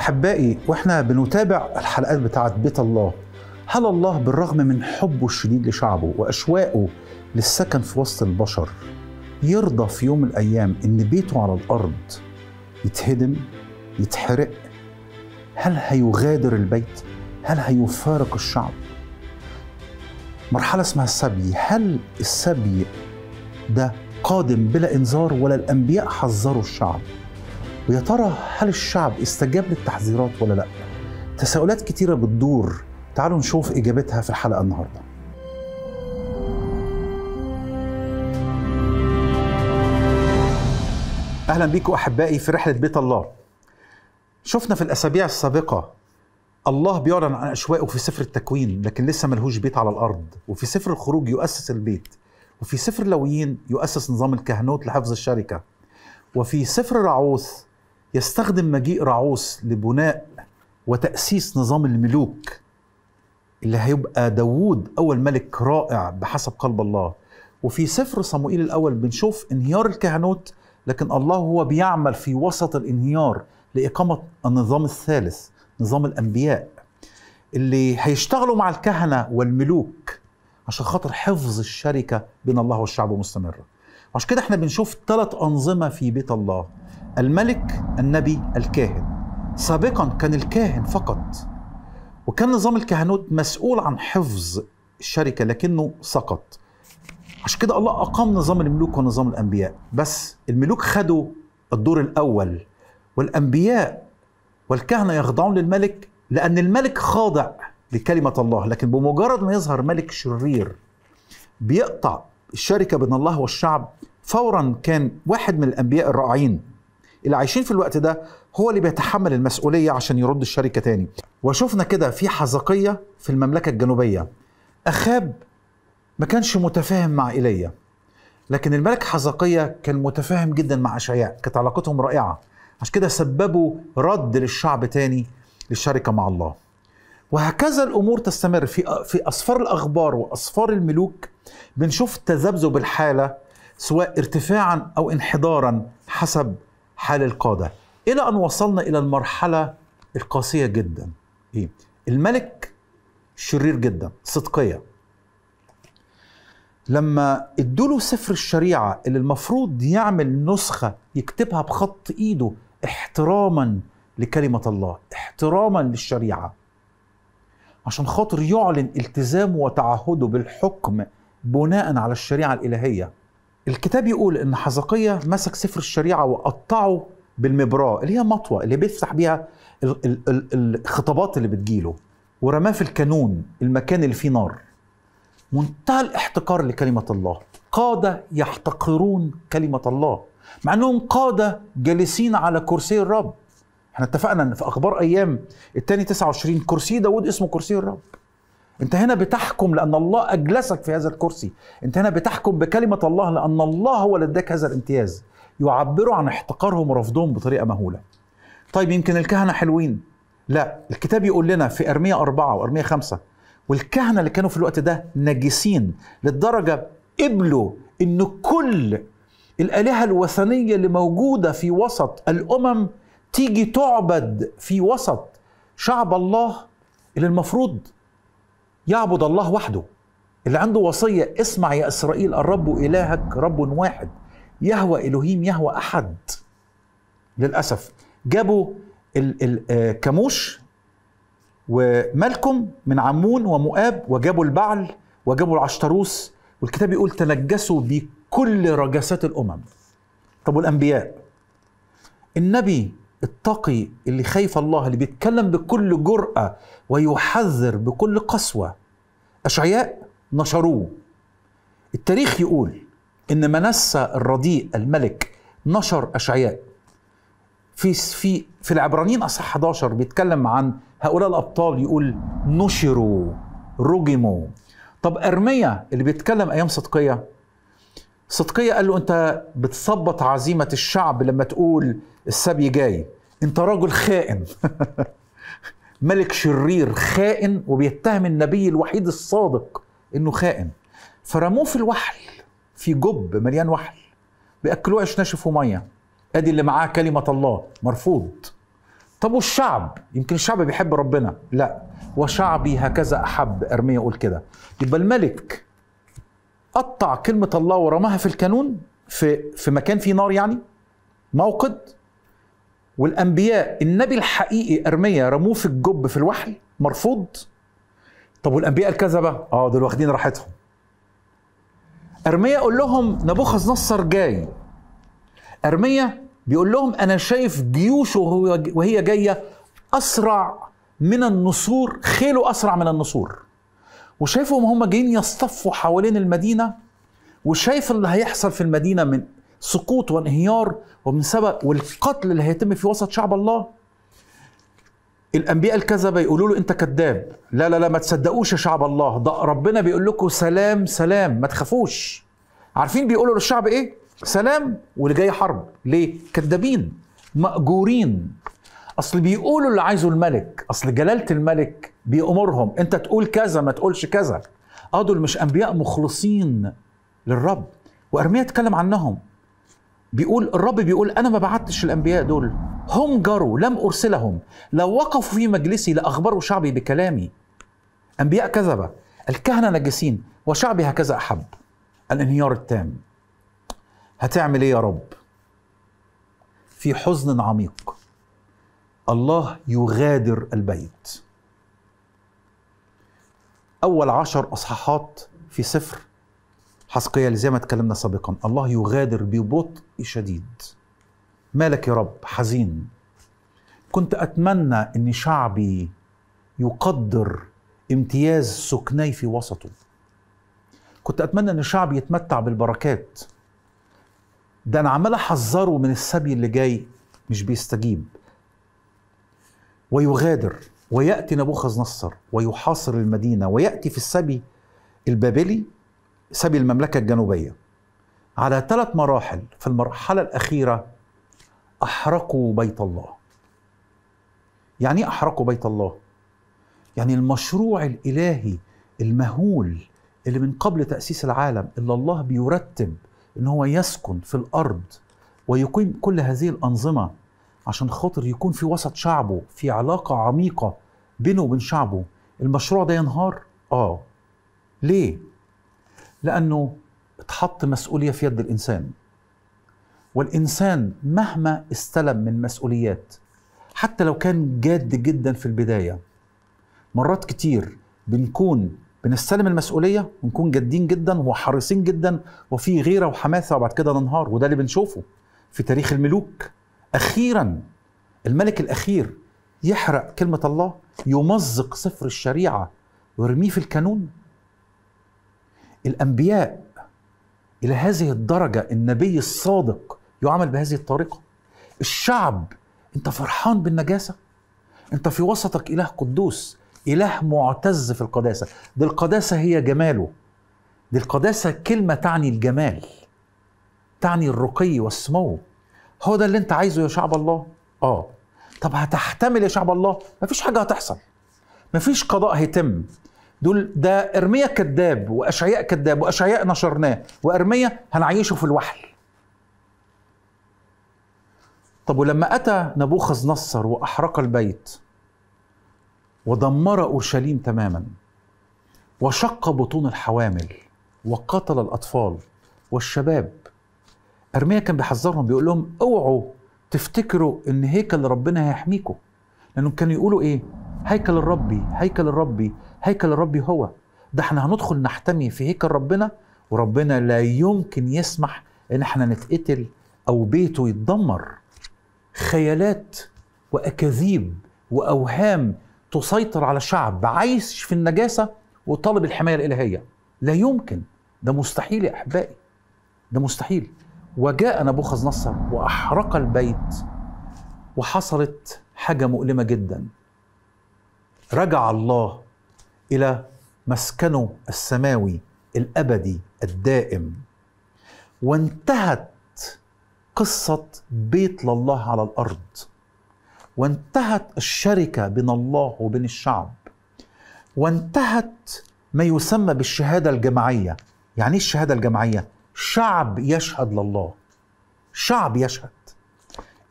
أحبائي وإحنا بنتابع الحلقات بتاعة بيت الله هل الله بالرغم من حبه الشديد لشعبه وأشواقه للسكن في وسط البشر يرضى في يوم من الأيام إن بيته على الأرض يتهدم يتحرق هل هيغادر البيت؟ هل هيفارق الشعب؟ مرحلة اسمها السبي هل السبي ده قادم بلا إنذار ولا الأنبياء حذروا الشعب؟ ويا ترى هل الشعب استجاب للتحذيرات ولا لا؟ تساؤلات كتيرة بتدور تعالوا نشوف إجابتها في الحلقة النهاردة أهلا بيكم أحبائي في رحلة بيت الله شفنا في الأسابيع السابقة الله بيعلن عن أشواقه في سفر التكوين لكن لسه ملهوش بيت على الأرض وفي سفر الخروج يؤسس البيت وفي سفر لويين يؤسس نظام الكهنوت لحفظ الشركة وفي سفر رعوث يستخدم مجيء راعوس لبناء وتأسيس نظام الملوك اللي هيبقى داوود أول ملك رائع بحسب قلب الله وفي سفر صموئيل الأول بنشوف انهيار الكهنوت لكن الله هو بيعمل في وسط الانهيار لإقامة النظام الثالث نظام الأنبياء اللي هيشتغلوا مع الكهنة والملوك عشان خاطر حفظ الشركة بين الله والشعب مستمرة عشان كده احنا بنشوف ثلاث أنظمة في بيت الله الملك النبي الكاهن سابقا كان الكاهن فقط وكان نظام الكهنوت مسؤول عن حفظ الشركة لكنه سقط عشان كده الله أقام نظام الملوك ونظام الأنبياء بس الملوك خدوا الدور الأول والأنبياء والكهنة يخضعون للملك لأن الملك خاضع لكلمة الله لكن بمجرد ما يظهر ملك شرير بيقطع الشركة بين الله والشعب فورا كان واحد من الأنبياء الرائعين اللي عايشين في الوقت ده هو اللي بيتحمل المسؤوليه عشان يرد الشركه تاني وشفنا كده في حذقيه في المملكه الجنوبيه اخاب ما كانش متفاهم مع ايليا لكن الملك حزقية كان متفاهم جدا مع أشعياء كانت علاقتهم رائعة عشان كده سببوا رد للشعب تاني للشركة مع الله وهكذا الأمور تستمر في, في أصفار الأخبار وأصفار الملوك بنشوف تذبذب الحالة سواء ارتفاعا أو انحدارا حسب حال القادة إلى أن وصلنا إلى المرحلة القاسية جدا إيه؟ الملك شرير جدا صدقية لما ادوله سفر الشريعة اللي المفروض يعمل نسخة يكتبها بخط إيده احتراما لكلمة الله احتراما للشريعة عشان خاطر يعلن التزامه وتعهده بالحكم بناء على الشريعة الإلهية الكتاب يقول ان حزقية مسك سفر الشريعه وقطعه بالمبراه اللي هي مطوه اللي بيفتح بيها الخطابات اللي بتجيله ورماه في الكانون المكان اللي فيه نار منتهى الاحتقار لكلمه الله قاده يحتقرون كلمه الله مع انهم قاده جالسين على كرسي الرب احنا اتفقنا ان في اخبار ايام الثاني 29 كرسي داود اسمه كرسي الرب انت هنا بتحكم لان الله اجلسك في هذا الكرسي انت هنا بتحكم بكلمه الله لان الله هو اللي اداك هذا الامتياز يعبروا عن احتقارهم ورفضهم بطريقه مهوله طيب يمكن الكهنه حلوين لا الكتاب يقول لنا في ارميه أربعة وارميه خمسة والكهنه اللي كانوا في الوقت ده نجسين للدرجه قبلوا ان كل الالهه الوثنيه اللي موجوده في وسط الامم تيجي تعبد في وسط شعب الله اللي المفروض يعبد الله وحده اللي عنده وصية اسمع يا إسرائيل الرب إلهك رب واحد يهوى إلهيم يهوى أحد للأسف جابوا الكاموش آه، ومالكم من عمون ومؤاب وجابوا البعل وجابوا العشتروس والكتاب يقول تنجسوا بكل رجاسات الأمم طب والأنبياء النبي التقي اللي خايف الله اللي بيتكلم بكل جرأة ويحذر بكل قسوة أشعياء نشروه التاريخ يقول إن منسى الرديء الملك نشر أشعياء في في في العبرانيين اصح 11 بيتكلم عن هؤلاء الابطال يقول نشروا رجموا طب ارميا اللي بيتكلم ايام صدقيه صدقية قال له أنت بتثبط عزيمة الشعب لما تقول السبي جاي أنت رجل خائن ملك شرير خائن وبيتهم النبي الوحيد الصادق أنه خائن فرموه في الوحل في جب مليان وحل بياكلوه عيش ناشف وميه ادي اللي معاه كلمه الله مرفوض طب والشعب يمكن الشعب بيحب ربنا لا وشعبي هكذا احب أرمية يقول كده يبقى الملك قطع كلمة الله ورماها في الكانون في في مكان فيه نار يعني موقد والأنبياء النبي الحقيقي أرميا رموه في الجب في الوحي مرفوض طب والأنبياء الكذبة؟ آه دول واخدين راحتهم أرميا قول لهم نبوخذ نصر جاي أرميا بيقول لهم أنا شايف جيوشه وهي جاية أسرع من النسور خيله أسرع من النسور وشايفهم هم جايين يصطفوا حوالين المدينه وشايف اللي هيحصل في المدينه من سقوط وانهيار ومن سبب والقتل اللي هيتم في وسط شعب الله الانبياء الكذبه يقولوا له انت كذاب لا لا لا ما تصدقوش يا شعب الله ده ربنا بيقول لكم سلام سلام ما تخافوش عارفين بيقولوا للشعب ايه سلام واللي جاي حرب ليه كذابين ماجورين اصل بيقولوا اللي عايزه الملك اصل جلاله الملك بيأمرهم انت تقول كذا ما تقولش كذا اه دول مش انبياء مخلصين للرب وارميه اتكلم عنهم بيقول الرب بيقول انا ما بعتش الانبياء دول هم جروا لم ارسلهم لو وقفوا في مجلسي لاخبروا شعبي بكلامي انبياء كذبه الكهنه نجسين وشعبي هكذا احب الانهيار التام هتعمل ايه يا رب في حزن عميق الله يغادر البيت أول عشر أصحاحات في سفر حسقية زي ما اتكلمنا سابقا الله يغادر ببطء شديد مالك يا رب حزين كنت أتمنى أن شعبي يقدر امتياز سكني في وسطه كنت أتمنى أن شعبي يتمتع بالبركات ده أنا عمال أحذره من السبي اللي جاي مش بيستجيب ويغادر ويأتي نبوخذ نصر ويحاصر المدينة ويأتي في السبي البابلي سبي المملكة الجنوبية على ثلاث مراحل في المرحلة الأخيرة أحرقوا بيت الله يعني إيه أحرقوا بيت الله يعني المشروع الإلهي المهول اللي من قبل تأسيس العالم اللي الله بيرتب إن هو يسكن في الأرض ويقيم كل هذه الأنظمة عشان خاطر يكون في وسط شعبه في علاقة عميقة بينه وبين شعبه المشروع ده ينهار؟ آه ليه؟ لأنه اتحط مسؤولية في يد الإنسان والإنسان مهما استلم من مسؤوليات حتى لو كان جاد جدا في البداية مرات كتير بنكون بنستلم المسؤولية ونكون جادين جدا وحريصين جدا وفي غيرة وحماسة وبعد كده ننهار وده اللي بنشوفه في تاريخ الملوك أخيرا الملك الأخير يحرق كلمة الله يمزق سفر الشريعة ويرميه في الكانون الأنبياء إلى هذه الدرجة النبي الصادق يعمل بهذه الطريقة الشعب أنت فرحان بالنجاسة أنت في وسطك إله قدوس إله معتز في القداسة دي القداسة هي جماله دي القداسة كلمة تعني الجمال تعني الرقي والسمو هو ده اللي انت عايزه يا شعب الله اه طب هتحتمل يا شعب الله مفيش حاجه هتحصل مفيش قضاء هيتم دول ده ارميا كذاب واشعياء كذاب واشعياء نشرناه وارميا هنعيشه في الوحل طب ولما اتى نبوخذ نصر واحرق البيت ودمر اورشليم تماما وشق بطون الحوامل وقتل الاطفال والشباب ارميا كان بيحذرهم بيقول لهم اوعوا تفتكروا ان هيكل ربنا هيحميكم لانهم كانوا يقولوا ايه هيكل الرب هيكل الرب هيكل الرب هو ده احنا هندخل نحتمي في هيكل ربنا وربنا لا يمكن يسمح ان احنا نتقتل او بيته يتدمر خيالات واكاذيب واوهام تسيطر على شعب عايش في النجاسه وطالب الحمايه الالهيه لا يمكن ده مستحيل يا احبائي ده مستحيل وجاء نبوخذ نصر وأحرق البيت وحصلت حاجة مؤلمة جدا رجع الله إلى مسكنه السماوي الأبدي الدائم وانتهت قصة بيت لله على الأرض وانتهت الشركة بين الله وبين الشعب وانتهت ما يسمى بالشهادة الجماعية يعني ايه الشهادة الجماعية؟ شعب يشهد لله شعب يشهد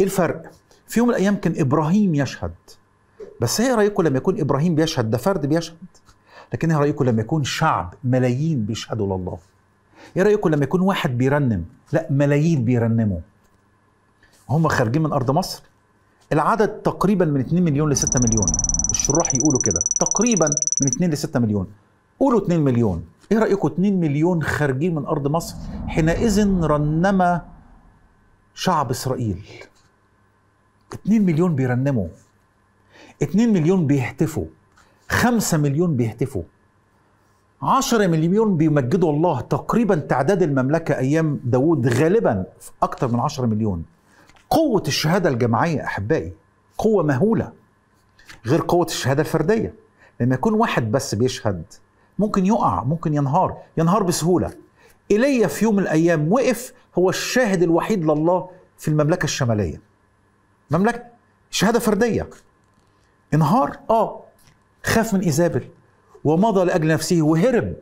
ايه الفرق في يوم من الايام كان ابراهيم يشهد بس ايه رايكم لما يكون ابراهيم بيشهد ده فرد بيشهد لكن ايه رايكم لما يكون شعب ملايين بيشهدوا لله ايه رايكم لما يكون واحد بيرنم لا ملايين بيرنموا هم خارجين من ارض مصر العدد تقريبا من 2 مليون ل 6 مليون الشراح يقولوا كده تقريبا من 2 ل 6 مليون قولوا 2 مليون ايه رايكم 2 مليون خارجين من ارض مصر حينئذ رنم شعب اسرائيل 2 مليون بيرنموا 2 مليون بيهتفوا 5 مليون بيهتفوا 10 مليون بيمجدوا الله تقريبا تعداد المملكة أيام داوود غالبا أكثر من 10 مليون قوة الشهادة الجماعية أحبائي قوة مهولة غير قوة الشهادة الفردية لما يكون واحد بس بيشهد ممكن يقع ممكن ينهار ينهار بسهولة إيليا في يوم من الأيام وقف هو الشاهد الوحيد لله في المملكة الشمالية مملكة شهادة فردية انهار آه خاف من إيزابل ومضى لأجل نفسه وهرب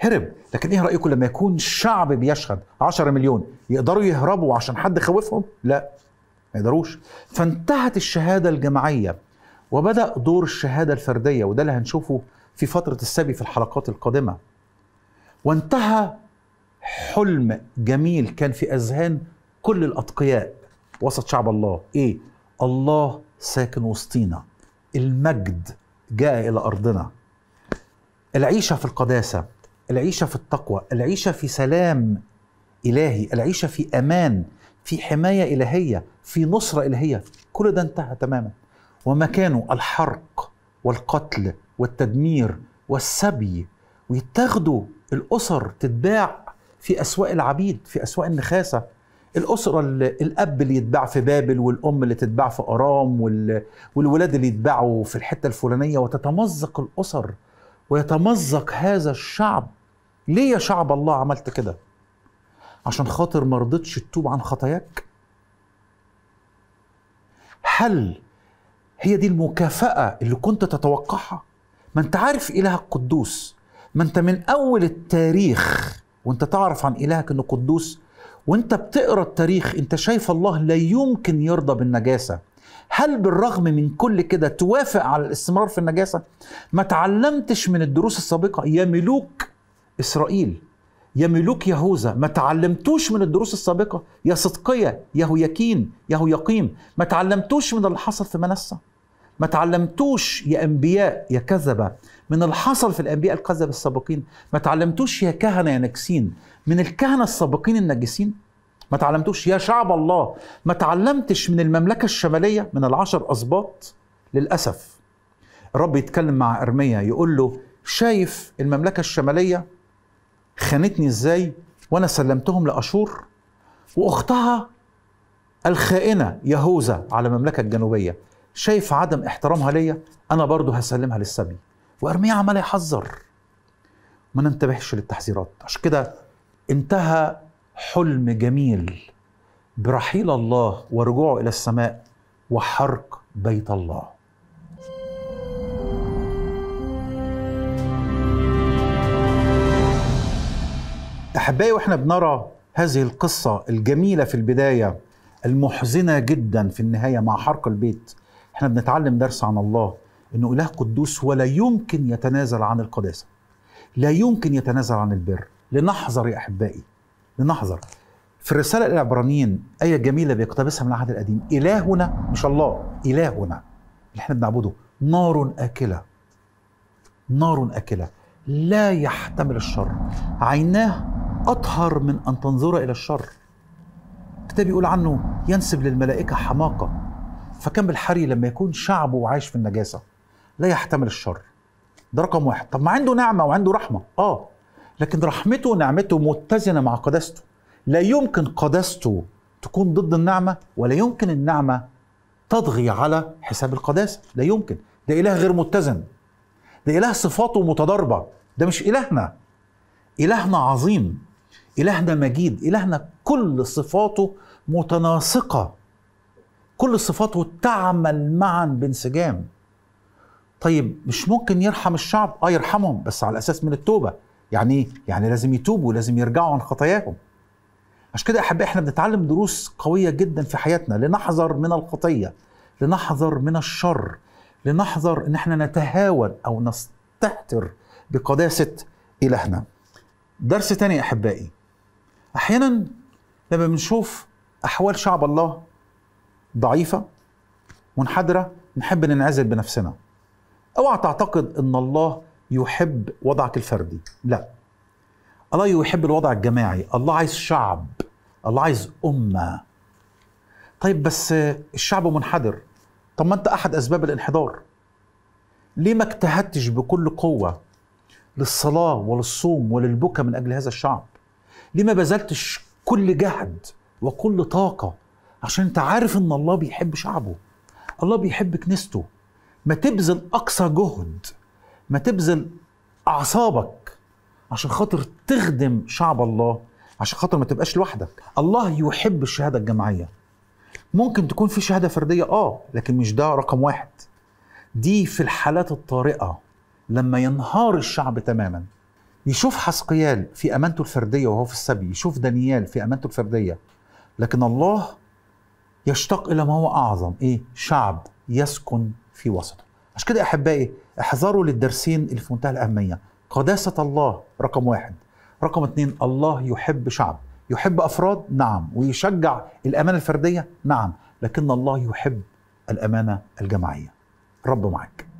هرب لكن ايه رأيكم لما يكون شعب بيشهد 10 مليون يقدروا يهربوا عشان حد خوفهم لا ما يقدروش فانتهت الشهادة الجماعية وبدأ دور الشهادة الفردية وده اللي هنشوفه في فترة السبي في الحلقات القادمة وانتهى حلم جميل كان في أذهان كل الأتقياء وسط شعب الله إيه؟ الله ساكن وسطينا المجد جاء إلى أرضنا العيشة في القداسة العيشة في التقوى العيشة في سلام إلهي العيشة في أمان في حماية إلهية في نصرة إلهية كل ده انتهى تماما ومكانه الحرق والقتل والتدمير والسبي ويتاخدوا الأسر تتباع في أسواق العبيد في أسواق النخاسة الأسرة اللي الأب اللي يتباع في بابل والأم اللي تتباع في أرام والولاد اللي يتباعوا في الحتة الفلانية وتتمزق الأسر ويتمزق هذا الشعب ليه يا شعب الله عملت كده عشان خاطر ما رضيتش تتوب عن خطاياك هل هي دي المكافأة اللي كنت تتوقعها ما انت عارف إلهك قدوس ما انت من أول التاريخ وانت تعرف عن إلهك أنه قدوس وانت بتقرا التاريخ انت شايف الله لا يمكن يرضى بالنجاسه هل بالرغم من كل كده توافق على الاستمرار في النجاسه ما تعلمتش من الدروس السابقه يا ملوك اسرائيل يا ملوك يهوذا ما تعلمتوش من الدروس السابقه يا صدقيه يا يا هو يقيم ما تعلمتوش من اللي حصل في منسه ما تعلمتوش يا انبياء يا كذبه من اللي حصل في الانبياء الكذبه السابقين ما تعلمتوش يا كهنه يا ناجسين من الكهنه السابقين النجسين ما تعلمتوش يا شعب الله ما تعلمتش من المملكه الشماليه من العشر اسباط للاسف الرب يتكلم مع ارميا يقول له شايف المملكه الشماليه خانتني ازاي وانا سلمتهم لاشور واختها الخائنه يهوذا على المملكه الجنوبيه شايف عدم احترامها ليا انا برضه هسلمها للسبي وارميها عمال يحذر ما ننتبهش للتحذيرات عشان كده انتهى حلم جميل برحيل الله ورجوعه الى السماء وحرق بيت الله احبائي واحنا بنرى هذه القصه الجميله في البدايه المحزنه جدا في النهايه مع حرق البيت احنا بنتعلم درس عن الله انه اله قدوس ولا يمكن يتنازل عن القداسه لا يمكن يتنازل عن البر لنحذر يا احبائي لنحذر في الرساله العبرانيين ايه جميله بيقتبسها من العهد القديم الهنا مش الله الهنا اللي احنا بنعبده نار اكله نار اكله لا يحتمل الشر عيناه اطهر من ان تنظر الى الشر الكتاب يقول عنه ينسب للملائكه حماقه فكان بالحري لما يكون شعبه عايش في النجاسة لا يحتمل الشر ده رقم واحد طب ما عنده نعمة وعنده رحمة آه لكن رحمته ونعمته متزنة مع قداسته لا يمكن قداسته تكون ضد النعمة ولا يمكن النعمة تضغي على حساب القداسة لا يمكن ده إله غير متزن ده إله صفاته متضاربة ده مش إلهنا إلهنا عظيم إلهنا مجيد إلهنا كل صفاته متناسقة كل الصفات تعمل معا بانسجام طيب مش ممكن يرحم الشعب اه يرحمهم بس على اساس من التوبه يعني ايه يعني لازم يتوبوا لازم يرجعوا عن خطاياهم عشان كده احبائي احنا بنتعلم دروس قويه جدا في حياتنا لنحذر من الخطيه لنحذر من الشر لنحذر ان احنا نتهاون او نستهتر بقداسه الهنا درس تاني احبائي احيانا لما بنشوف احوال شعب الله ضعيفه منحدره نحب ننعزل بنفسنا اوعى تعتقد ان الله يحب وضعك الفردي لا الله يحب الوضع الجماعي الله عايز شعب الله عايز امه طيب بس الشعب منحدر طب ما انت احد اسباب الانحدار ليه ما اجتهدتش بكل قوه للصلاه وللصوم وللبكاء من اجل هذا الشعب ليه ما بذلتش كل جهد وكل طاقه عشان انت عارف ان الله بيحب شعبه الله بيحب كنيسته ما تبذل اقصى جهد ما تبذل اعصابك عشان خاطر تخدم شعب الله عشان خاطر ما تبقاش لوحدك الله يحب الشهاده الجماعيه ممكن تكون في شهاده فرديه اه لكن مش ده رقم واحد دي في الحالات الطارئه لما ينهار الشعب تماما يشوف حسقيال في امانته الفرديه وهو في السبي يشوف دانيال في امانته الفرديه لكن الله يشتاق إلى ما هو أعظم إيه؟ شعب يسكن في وسطه عشان كده أحبائي احذروا للدرسين اللي في منتهى الأهمية قداسة الله رقم واحد رقم اتنين الله يحب شعب يحب أفراد نعم ويشجع الأمانة الفردية نعم لكن الله يحب الأمانة الجماعية رب معاك